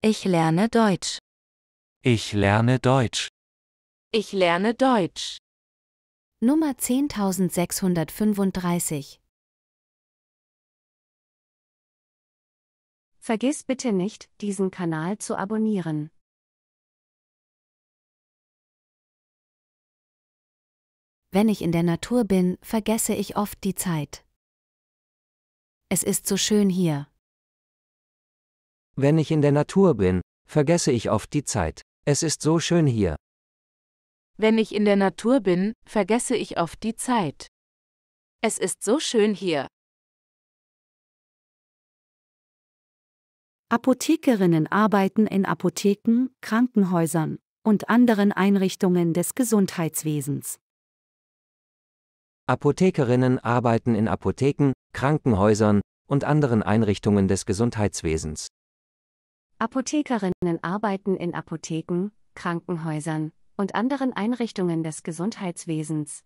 Ich lerne Deutsch. Ich lerne Deutsch. Ich lerne Deutsch. Nummer 10635. Vergiss bitte nicht, diesen Kanal zu abonnieren. Wenn ich in der Natur bin, vergesse ich oft die Zeit. Es ist so schön hier. Wenn ich in der Natur bin, vergesse ich oft die Zeit. Es ist so schön hier. Wenn ich in der Natur bin, vergesse ich oft die Zeit. Es ist so schön hier. Apothekerinnen arbeiten in Apotheken, Krankenhäusern und anderen Einrichtungen des Gesundheitswesens. Apothekerinnen arbeiten in Apotheken, Krankenhäusern und anderen Einrichtungen des Gesundheitswesens. Apothekerinnen arbeiten in Apotheken, Krankenhäusern und anderen Einrichtungen des Gesundheitswesens.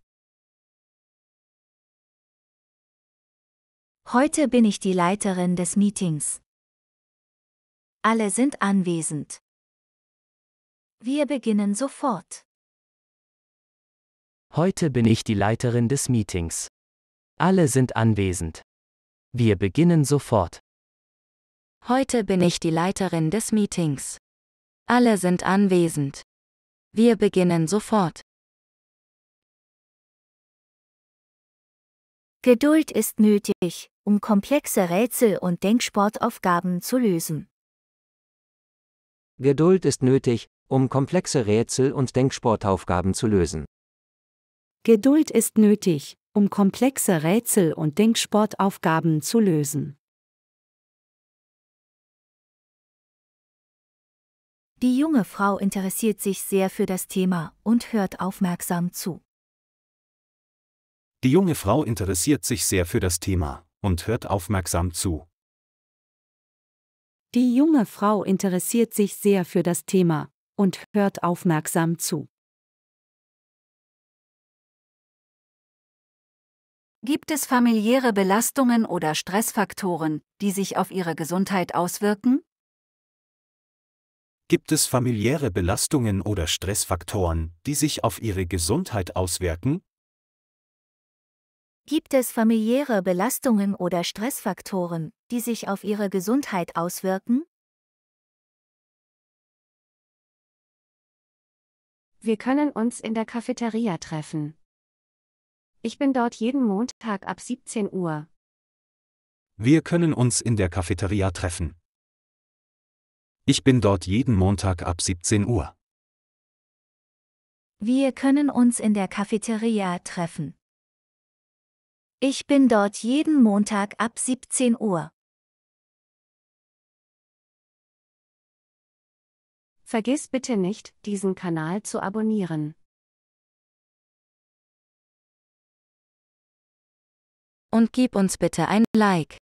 Heute bin ich die Leiterin des Meetings. Alle sind anwesend. Wir beginnen sofort. Heute bin ich die Leiterin des Meetings. Alle sind anwesend. Wir beginnen sofort. Heute bin ich die Leiterin des Meetings. Alle sind anwesend. Wir beginnen sofort. Geduld ist nötig, um komplexe Rätsel und Denksportaufgaben zu lösen. Geduld ist nötig, um komplexe Rätsel und Denksportaufgaben zu lösen. Geduld ist nötig, um komplexe Rätsel und Denksportaufgaben zu lösen. Die junge Frau interessiert sich sehr für das Thema und hört aufmerksam zu. Die junge Frau interessiert sich sehr für das Thema und hört aufmerksam zu. Die junge Frau interessiert sich sehr für das Thema und hört aufmerksam zu. Gibt es familiäre Belastungen oder Stressfaktoren, die sich auf ihre Gesundheit auswirken? Gibt es familiäre Belastungen oder Stressfaktoren, die sich auf Ihre Gesundheit auswirken? Gibt es familiäre Belastungen oder Stressfaktoren, die sich auf Ihre Gesundheit auswirken? Wir können uns in der Cafeteria treffen. Ich bin dort jeden Montag ab 17 Uhr. Wir können uns in der Cafeteria treffen. Ich bin dort jeden Montag ab 17 Uhr. Wir können uns in der Cafeteria treffen. Ich bin dort jeden Montag ab 17 Uhr. Vergiss bitte nicht, diesen Kanal zu abonnieren. Und gib uns bitte ein Like.